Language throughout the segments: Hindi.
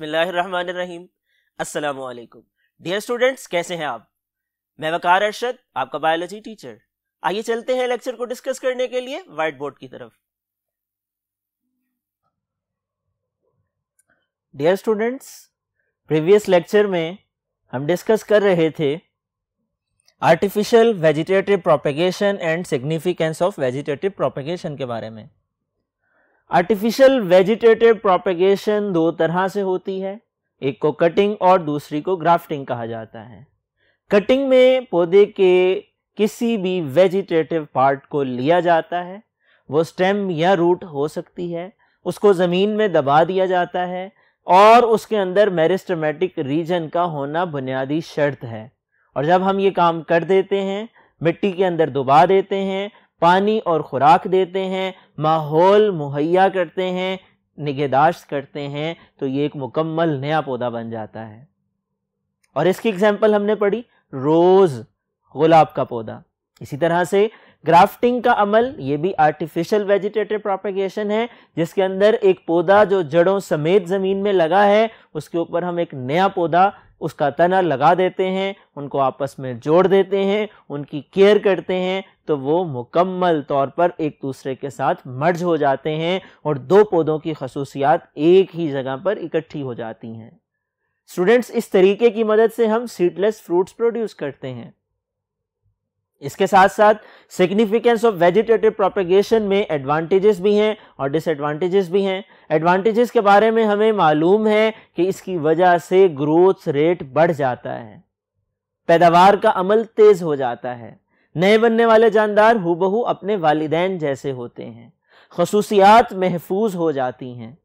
बिसमीम असलकुम डियर स्टूडेंट्स कैसे हैं आप मैं वकार अरशद आपका बायोलॉजी टीचर आइए चलते हैं लेक्चर को डिस्कस करने के लिए व्हाइट बोर्ड की तरफ डियर स्टूडेंट्स प्रीवियस लेक्चर में हम डिस्कस कर रहे थे artificial vegetative propagation and significance of vegetative propagation के बारे में आर्टिफिशियल वेजिटेटिव प्रोपेगेशन दो तरह से होती है एक को कटिंग और दूसरी को ग्राफ्टिंग कहा जाता है कटिंग में पौधे के किसी भी वेजिटेटिव पार्ट को लिया जाता है वो स्टेम या रूट हो सकती है उसको ज़मीन में दबा दिया जाता है और उसके अंदर मेरिस्टमेटिक रीजन का होना बुनियादी शर्त है और जब हम ये काम कर देते हैं मिट्टी के अंदर दुबा देते हैं पानी और ख़ुराक देते हैं माहौल मुहैया करते हैं निगहदाश्त करते हैं तो ये एक मुकम्मल नया पौधा बन जाता है और इसकी एग्जाम्पल हमने पढ़ी रोज़ गुलाब का पौधा इसी तरह से ग्राफ्टिंग का अमल ये भी आर्टिफिशियल वेजिटेटिव प्रोपेगेशन है जिसके अंदर एक पौधा जो जड़ों समेत ज़मीन में लगा है उसके ऊपर हम एक नया पौधा उसका तना लगा देते हैं उनको आपस में जोड़ देते हैं उनकी केयर करते हैं तो वो मुकम्मल तौर पर एक दूसरे के साथ मर्ज हो जाते हैं और दो पौधों की खसूसियात एक ही जगह पर इकट्ठी हो जाती हैं स्टूडेंट्स इस तरीके की मदद से हम सीडलेस फ्रूट्स प्रोड्यूस करते हैं इसके साथ साथ सिग्निफिकेंस ऑफ वेजिटेटिव प्रोपेगेशन में एडवांटेजेस भी हैं और डिसएडवांटेजेस भी हैं एडवांटेजेस के बारे में हमें मालूम है कि इसकी वजह से ग्रोथ रेट बढ़ जाता है पैदावार का अमल तेज़ हो जाता है नए बनने वाले जानदार हूबहू अपने वालदेन जैसे होते हैं खसूसियात महफूज हो जाती हैं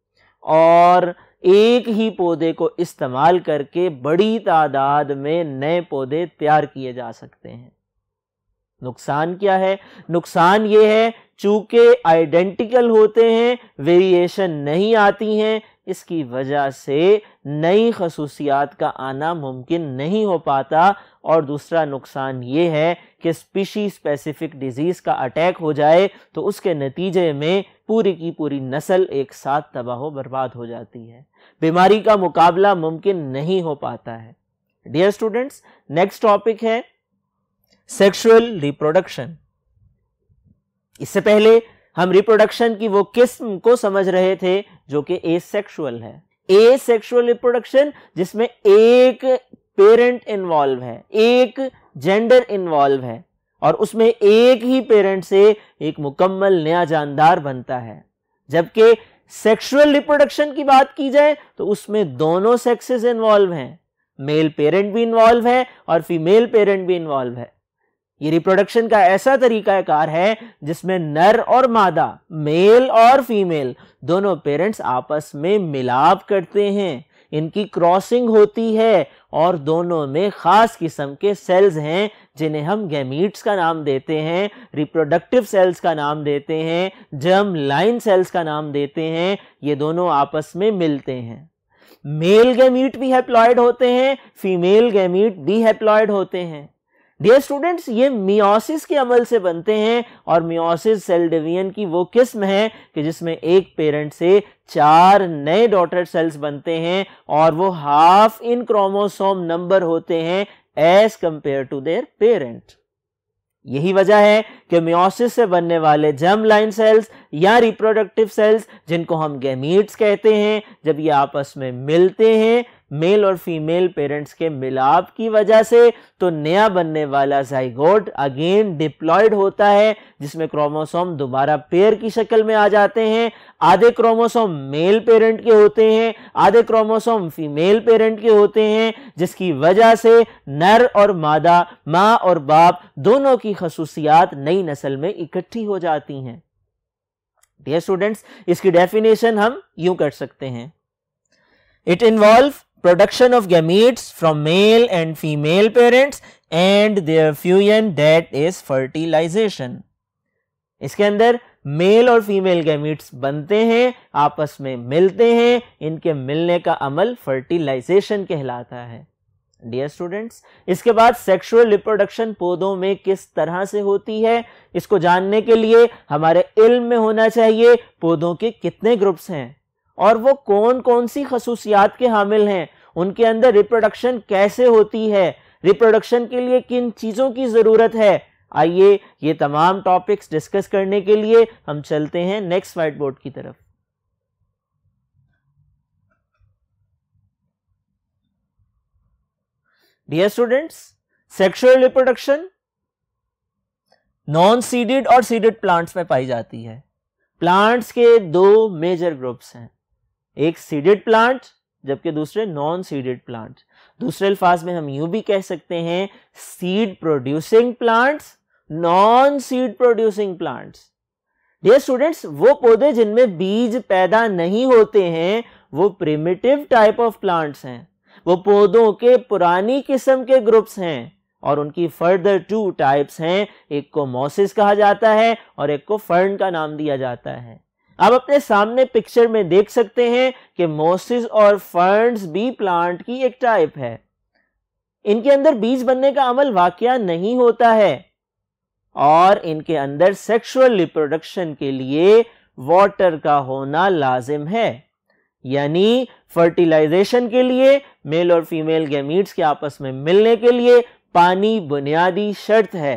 और एक ही पौधे को इस्तेमाल करके बड़ी तादाद में नए पौधे तैयार किए जा सकते हैं नुकसान क्या है नुकसान ये है चूंकि आइडेंटिकल होते हैं वेरिएशन नहीं आती हैं इसकी वजह से नई खसूसियात का आना मुमकिन नहीं हो पाता और दूसरा नुकसान ये है कि स्पीशी स्पेसिफिक डिजीज़ का अटैक हो जाए तो उसके नतीजे में पूरी की पूरी नस्ल एक साथ तबाह बर्बाद हो जाती है बीमारी का मुकाबला मुमकिन नहीं हो पाता है डियर स्टूडेंट्स नेक्स्ट टॉपिक है सेक्सुअल रिप्रोडक्शन इससे पहले हम रिप्रोडक्शन की वो किस्म को समझ रहे थे जो कि ए सेक्सुअल है ए सेक्सुअल रिप्रोडक्शन जिसमें एक पेरेंट इन्वॉल्व है एक जेंडर इन्वॉल्व है और उसमें एक ही पेरेंट से एक मुकम्मल नया जानदार बनता है जबकि सेक्सुअल रिप्रोडक्शन की बात की जाए तो उसमें दोनों सेक्सेस इन्वॉल्व हैं मेल पेरेंट भी इन्वॉल्व है और फीमेल पेरेंट भी इन्वॉल्व है ये रिप्रोडक्शन का ऐसा तरीका कार है जिसमें नर और मादा मेल और फीमेल दोनों पेरेंट्स आपस में मिलाप करते हैं इनकी क्रॉसिंग होती है और दोनों में खास किस्म के सेल्स हैं जिन्हें हम गैमीट्स का नाम देते हैं रिप्रोडक्टिव सेल्स का नाम देते हैं जर्म लाइन सेल्स का नाम देते हैं ये दोनों आपस में मिलते हैं मेल गैमीट भी हैप्लॉयड होते हैं फीमेल गैमीट भी हैप्लॉयड होते हैं डियर स्टूडेंट्स ये मियोसिस के अमल से बनते हैं और मियोसिस सेल डिवीजन की वो किस्म है कि जिसमें एक पेरेंट से चार नए डॉटर सेल्स बनते हैं और वो हाफ इन क्रोमोसोम नंबर होते हैं as compare to their parent यही वजह है कि मियोसिस से बनने वाले जर्म लाइन सेल्स या रिप्रोडक्टिव सेल्स जिनको हम गैमीट्स कहते हैं जब ये आपस में मिलते हैं मेल और फीमेल पेरेंट्स के मिलाप की वजह से तो नया बनने वाला जाइगोट अगेन डिप्लॉयड होता है जिसमें क्रोमोसोम दोबारा पेयर की शक्ल में आ जाते हैं आधे क्रोमोसोम मेल पेरेंट के होते हैं आधे क्रोमोसोम फीमेल पेरेंट के होते हैं जिसकी वजह से नर और मादा माँ और बाप दोनों की खसूसियात नई नस्ल में इकट्ठी हो जाती हैं डियर स्टूडेंट्स इसकी डेफिनेशन हम यूं कर सकते हैं it involve production of gametes from male and female parents and their fusion that is fertilization. इसके अंदर मेल और फीमेल गैमिट्स बनते हैं आपस में मिलते हैं इनके मिलने का अमल फर्टिलाइजेशन कहलाता है डियर स्टूडेंट्स इसके बाद सेक्सुअल रिप्रोडक्शन पौधों में किस तरह से होती है इसको जानने के लिए हमारे इल्म में होना चाहिए पौधों के कितने ग्रुप्स हैं और वो कौन कौन सी खसूसियात के हामिल हैं उनके अंदर रिप्रोडक्शन कैसे होती है रिप्रोडक्शन के लिए किन चीज़ों की ज़रूरत है आइए ये तमाम टॉपिक्स डिस्कस करने के लिए हम चलते हैं नेक्स्ट वाइट बोर्ड की तरफ dear students sexual reproduction non seeded और सीडेड प्लांट्स में पाई जाती है प्लांट्स के दो मेजर ग्रुप्स हैं एक सीडेड प्लांट जबकि दूसरे नॉन सीडेड प्लांट्स दूसरे अल्फाज में हम यूं भी कह सकते हैं seed producing plants non seed producing plants dear students वो पौधे जिनमें बीज पैदा नहीं होते हैं वो प्रिमिटिव टाइप ऑफ प्लांट्स हैं वो पौधों के पुरानी किस्म के ग्रुप्स हैं और उनकी फर्दर टू टाइप्स हैं एक को मोसिस कहा जाता है और एक को फर्न का नाम दिया जाता है आप अपने सामने पिक्चर में देख सकते हैं कि मोसिस और फर्न्स भी प्लांट की एक टाइप है इनके अंदर बीज बनने का अमल वाकया नहीं होता है और इनके अंदर सेक्सुअल रिप्रोडक्शन के लिए वाटर का होना लाजिम है यानी फर्टिलाइजेशन के लिए मेल और फीमेल गैमीट्स के आपस में मिलने के लिए पानी बुनियादी शर्त है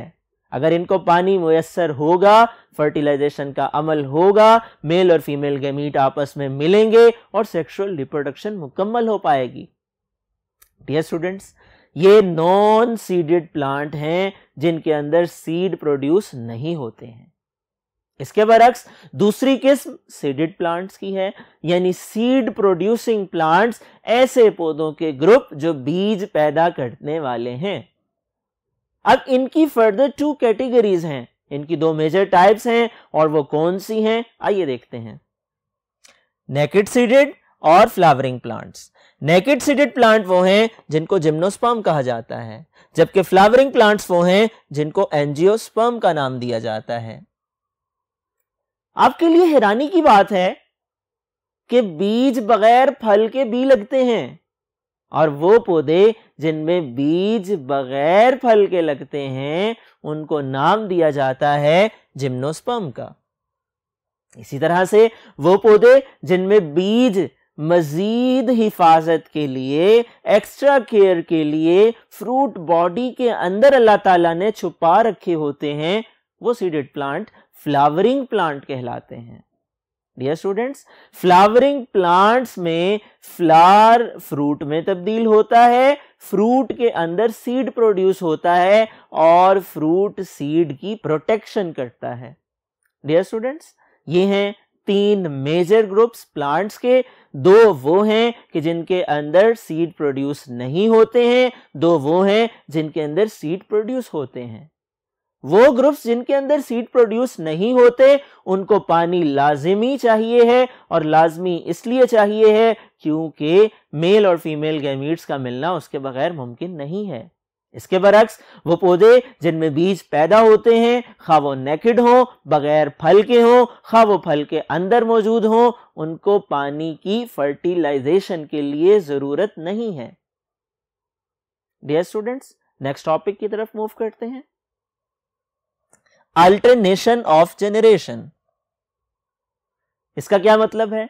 अगर इनको पानी मैसर होगा फर्टिलाइजेशन का अमल होगा मेल और फीमेल गैमीट आपस में मिलेंगे और सेक्सुअल रिप्रोडक्शन मुकम्मल हो पाएगी डियर स्टूडेंट्स ये नॉन सीडेड प्लांट हैं जिनके अंदर सीड प्रोड्यूस नहीं होते हैं इसके बरक्स दूसरी किस्म सीडेड प्लांट्स की है यानी सीड प्रोड्यूसिंग प्लांट्स ऐसे पौधों के ग्रुप जो बीज पैदा करने वाले हैं अब इनकी फर्दर टू कैटेगरीज हैं इनकी दो मेजर टाइप्स हैं और वो कौन सी हैं आइए देखते हैं नेकेड सीडेड और flowering plants naked seeded plant वो हैं जिनको जिम्नोस्पर्म कहा जाता है जबकि फ्लावरिंग प्लांट्स वो हैं जिनको एंजियोस्पर्म का नाम दिया जाता है आपके लिए हैरानी की बात है कि बीज बगैर फल के बी लगते हैं और वो पौधे जिनमें बीज बगैर फल के लगते हैं उनको नाम दिया जाता है जिम्नोस्पम का इसी तरह से वो पौधे जिनमें बीज मजीद हिफाजत के लिए एक्स्ट्रा केयर के लिए फ्रूट बॉडी के अंदर अल्लाह ताला ने छुपा रखे होते हैं वो सीडेड प्लांट फ्लावरिंग प्लांट कहलाते हैं डियर स्टूडेंट्स फ्लावरिंग प्लांट्स में फ्लावर फ्रूट में तब्दील होता है फ्रूट के अंदर सीड प्रोड्यूस होता है और फ्रूट सीड की प्रोटेक्शन करता है डियर स्टूडेंट्स ये हैं तीन मेजर ग्रुप्स प्लांट्स के दो वो हैं कि जिनके अंदर सीड प्रोड्यूस नहीं होते हैं दो वो हैं जिनके अंदर सीड प्रोड्यूस होते हैं वो ग्रुप्स जिनके अंदर सीड प्रोड्यूस नहीं होते उनको पानी लाजमी चाहिए है और लाजमी इसलिए चाहिए है क्योंकि मेल और फीमेल गैमीट्स का मिलना उसके बगैर मुमकिन नहीं है इसके बरक्स वो पौधे जिनमें बीज पैदा होते हैं खा वो नेकेड हों बगैर फल के हों खा वो फल के अंदर मौजूद हों उनको पानी की फर्टिलाइजेशन के लिए ज़रूरत नहीं है डियर स्टूडेंट्स नेक्स्ट टॉपिक की तरफ मूव करते हैं अल्टरनेशन ऑफ जनरेशन इसका क्या मतलब है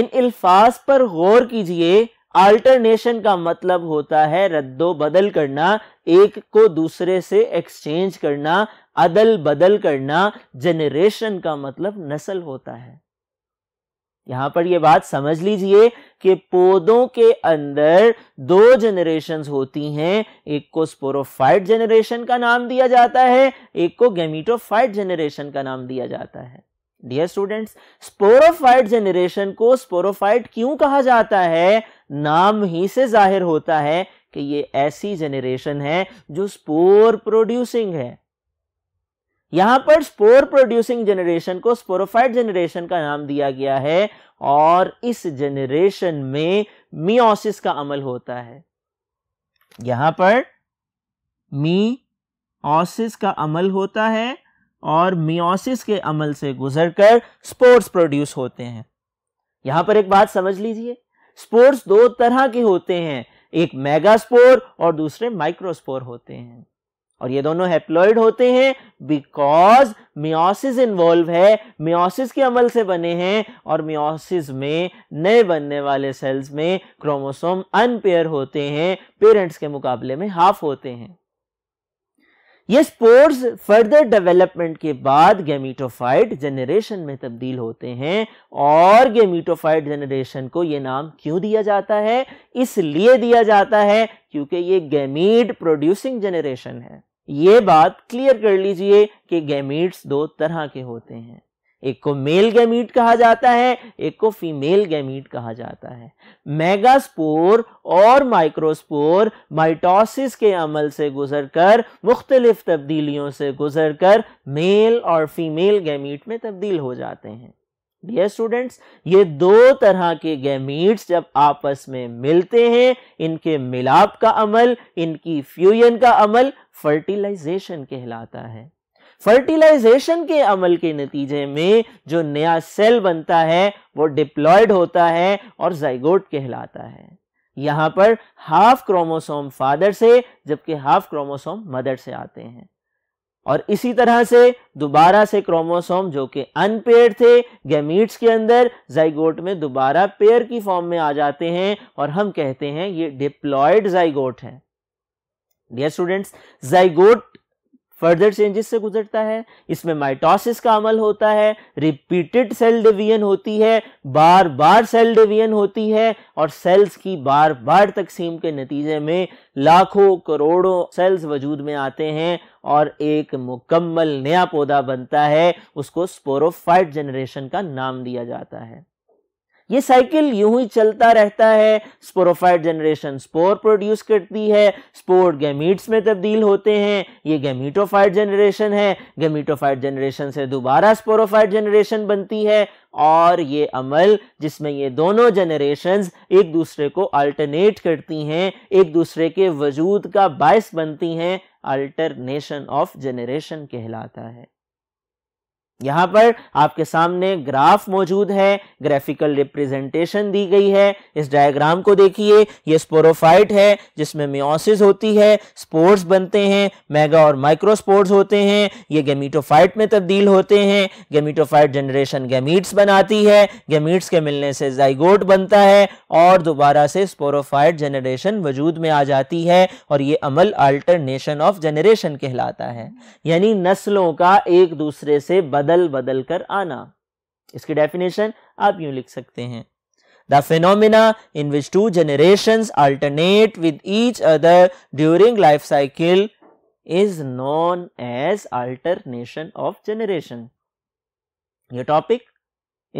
इन अल्फाज पर गौर कीजिए अल्टरनेशन का मतलब होता है रद्दो बदल करना एक को दूसरे से एक्सचेंज करना अदल बदल करना जेनरेशन का मतलब नस्ल होता है यहां पर यह बात समझ लीजिए कि पौधों के अंदर दो जनरेशन होती हैं एक को स्पोरोफाइट जनरेशन का नाम दिया जाता है एक को गेमिटोफाइट जनरेशन का नाम दिया जाता है डियर स्टूडेंट्स स्पोरोफाइट जनरेशन को स्पोरोफाइट क्यों कहा जाता है नाम ही से जाहिर होता है कि ये ऐसी जनरेशन है जो स्पोर प्रोड्यूसिंग है यहां पर स्पोर प्रोड्यूसिंग जनरेशन को स्पोरोफाइट जनरेशन का नाम दिया गया है और इस जनरेशन में मियोसिस का अमल होता है यहां पर मी ऑसिस का अमल होता है और मियोसिस के अमल से गुजरकर स्पोर्ट्स प्रोड्यूस होते हैं यहां पर एक बात समझ लीजिए स्पोर्ट्स दो तरह के होते हैं एक मेगा स्पोर और दूसरे माइक्रोस्पोर होते हैं और ये दोनों हैप्लॉइड होते हैं बिकॉज मियोसिस इन्वॉल्व है मियोसिस के अमल से बने हैं और मियोसिस में नए बनने वाले सेल्स में क्रोमोसोम अनपेयर होते हैं पेरेंट्स के मुकाबले में हाफ होते हैं ये स्पोर्स फर्दर डेवलपमेंट के बाद गेमिटोफाइट जनरेशन में तब्दील होते हैं और गेमीटोफाइट जनरेशन को ये नाम क्यों दिया जाता है इसलिए दिया जाता है क्योंकि ये गेमीड प्रोड्यूसिंग जनरेशन है ये बात क्लियर कर लीजिए कि गैमीट्स दो तरह के होते हैं एक को मेल गैमीट कहा जाता है एक को फीमेल गैमीट कहा जाता है मेगास्पोर और माइक्रोस्पोर माइटोसिस के अमल से गुजरकर मुख्तलिफ तब्दीलियों से गुजरकर मेल और फीमेल गैमीट में तब्दील हो जाते हैं डियर स्टूडेंट्स ये दो तरह के गैमीट्स जब आपस में मिलते हैं इनके मिलाप का अमल इनकी फ्यूजन का अमल फर्टिलाइजेशन कहलाता है फर्टिलाइजेशन के अमल के नतीजे में जो नया सेल बनता है वो डिप्लॉयड होता है और जाइगोट कहलाता है यहां पर हाफ क्रोमोसोम फादर से जबकि हाफ क्रोमोसोम मदर से आते हैं और इसी तरह से दोबारा से क्रोमोसोम जो कि अनपेयर थे गैमीट्स के अंदर जाइगोट में दोबारा पेयर की फॉर्म में आ जाते हैं और हम कहते हैं ये डिप्लॉयड जाइगोट है dear students zygote further changes से गुजरता है इसमें माइटोसिस का अमल होता है रिपीटेड सेल डिवीजन होती है बार बार सेल डिवीजन होती है और सेल्स की बार बार तकसीम के नतीजे में लाखों करोड़ों सेल्स वजूद में आते हैं और एक मुकम्मल नया पौधा बनता है उसको स्पोरोफाइट जनरेशन का नाम दिया जाता है ये साइकिल यूं ही चलता रहता है स्पोरोफाइट जनरेशन स्पोर प्रोड्यूस करती है स्पोर गैमीट्स में तब्दील होते हैं ये गैमीटोफाइट जनरेशन है गैमीटोफाइट जनरेशन से दोबारा स्पोरोफाइट जनरेशन बनती है और ये अमल जिसमें ये दोनों जनरेशन एक दूसरे को अल्टरनेट करती हैं एक दूसरे के वजूद का बायस बनती हैं अल्टरनेशन ऑफ जनरेशन कहलाता है यहाँ पर आपके सामने ग्राफ मौजूद है ग्राफिकल रिप्रेजेंटेशन दी गई है इस डायग्राम को देखिए ये स्पोरोफाइट है जिसमें मियोसिस होती है स्पोर्स बनते हैं मेगा और माइक्रोस्पोर्स होते हैं ये गेमिटोफाइट में तब्दील होते हैं गेमिटोफाइट जनरेशन गेमीट्स बनाती है गेमीट्स के मिलने से जाइगोट बनता है और दोबारा से स्पोरोफाइट जनरेशन वजूद में आ जाती है और ये अमल अल्टरनेशन ऑफ जनरेशन कहलाता है यानी नस्लों का एक दूसरे से बदल बदल बदल कर आना इसकी डेफिनेशन आप यूं लिख सकते हैं the phenomena in which two generations alternate with each other during life cycle is known as alternation of generation ये टॉपिक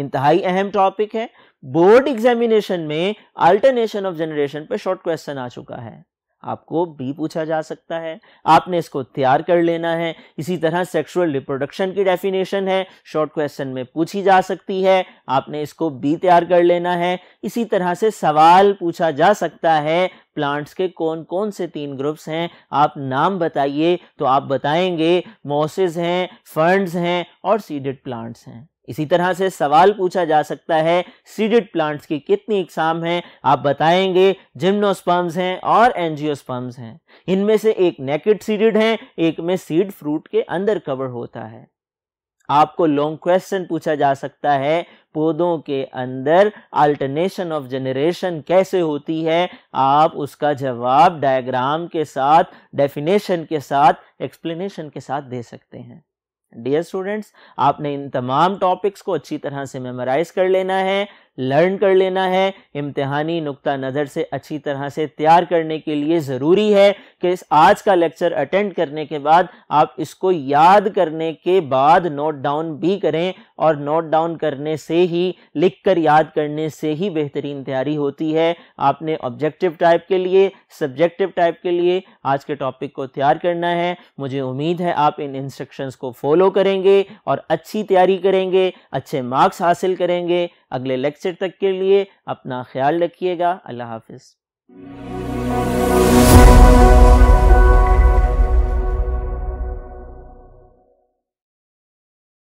इंतहाई अहम टॉपिक है बोर्ड एग्जामिनेशन में अल्टरनेशन ऑफ जनरेशन पे शॉर्ट क्वेश्चन आ चुका है आपको भी पूछा जा सकता है आपने इसको तैयार कर लेना है इसी तरह सेक्सुअल रिप्रोडक्शन की डेफिनेशन है शॉर्ट क्वेश्चन में पूछी जा सकती है आपने इसको भी तैयार कर लेना है इसी तरह से सवाल पूछा जा सकता है प्लांट्स के कौन कौन से तीन ग्रुप्स हैं आप नाम बताइए तो आप बताएंगे मोसेज हैं फंड्स हैं और सीडेड प्लांट्स हैं इसी तरह से सवाल पूछा जा सकता है सीडेड प्लांट्स की कितनी इकसाम हैं आप बताएंगे जिम्नोस्पर्म्स हैं और एनजियोस्पर्म्स हैं इनमें से एक नेकेड सीडेड है एक में सीड फ्रूट के अंदर कवर होता है आपको लॉन्ग क्वेश्चन पूछा जा सकता है पौधों के अंदर अल्टरनेशन ऑफ जनरेशन कैसे होती है आप उसका जवाब डायग्राम के साथ डेफिनेशन के साथ एक्सप्लेनेशन के साथ दे सकते हैं डियर स्टूडेंट्स आपने इन तमाम टॉपिक्स को अच्छी तरह से मेमोराइज कर लेना है लर्न कर लेना है इम्तहानी नुक्ता नज़र से अच्छी तरह से तैयार करने के लिए ज़रूरी है कि इस आज का लेक्चर अटेंड करने के बाद आप इसको याद करने के बाद नोट डाउन भी करें और नोट डाउन करने से ही लिख कर याद करने से ही बेहतरीन तैयारी होती है आपने ऑब्जेक्टिव टाइप के लिए सब्जेक्टिव टाइप के लिए आज के टॉपिक को तैयार करना है मुझे उम्मीद है आप इन इंस्ट्रक्शंस को फॉलो करेंगे और अच्छी तैयारी करेंगे अच्छे मार्क्स हासिल करेंगे अगले लेक्चर तक के लिए अपना ख्याल रखिएगा अल्लाह हाफिज़